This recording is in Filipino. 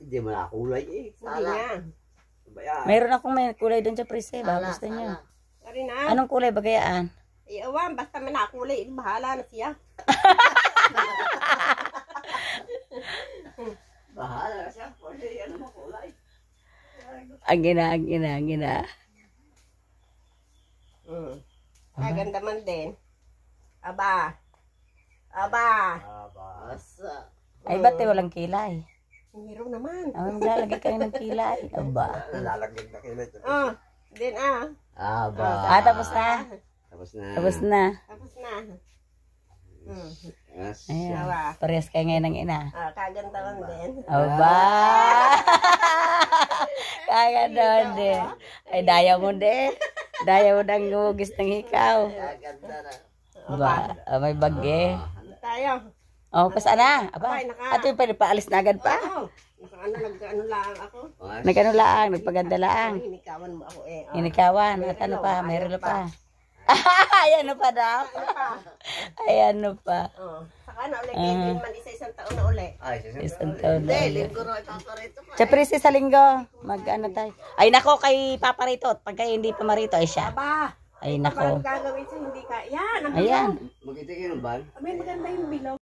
Hindi mo na kulay eh. Hindi Sala. Diba Mayroon akong may kulay doon sa prese. Ba? Sala, Gusto sala. Anong kulay bagayaan? Iawan. basta may nakulay. Eh, bahala na siya. Bahala siya. Pwede yan mo kulay. Ang gina, ang gina, ang gina. Mm. Maganda man din. Aba. Aba. Aba. Ay, ba't eh, walang kilay? Hiro naman. Ang ah, lalagay kang ng kilay. Aba. Lalagay na kilay. Oh, ah, then ah. Aba. Ah, tapos na. Tapos na. Tapos na. Tapos na. Hmm. Yes. Ayan. Parehas kayo ngayon ng ina. Oh, kaganda lang din. Aba. kaganda lang oh. din. Ay, daya mo eh. din. Daya mo nang gumugis ng ikaw. Kaganda na. Aba, may bagay. Ano tayo. Oh, pasa na. Aba, Abay, naka- pa yung pinapaalis na agad pa. Oo. Nakaano, nag-ano lang ako. Nagano laang, nagpaganda laang. Inikawan mo ako eh. Ah. Inikawan, at ano pa, mayroon pa. Ayan na pa daw. Ayan na ano pa. Oh. Saka na uli ah. kaya din man isa-isang taon na uli. Ay, Isang taon na. Hindi, ulit. linggo pa. Siyempre Salinggo, mag ano tayo. Ay nako, kay Papa Rito, at pag kayo hindi pa marito, ay siya. Aba, Ay parang nako. gagawin sa hindi ka. Yan, ang Ayan. Magkita kayo ng ban? May maganda yung bilog.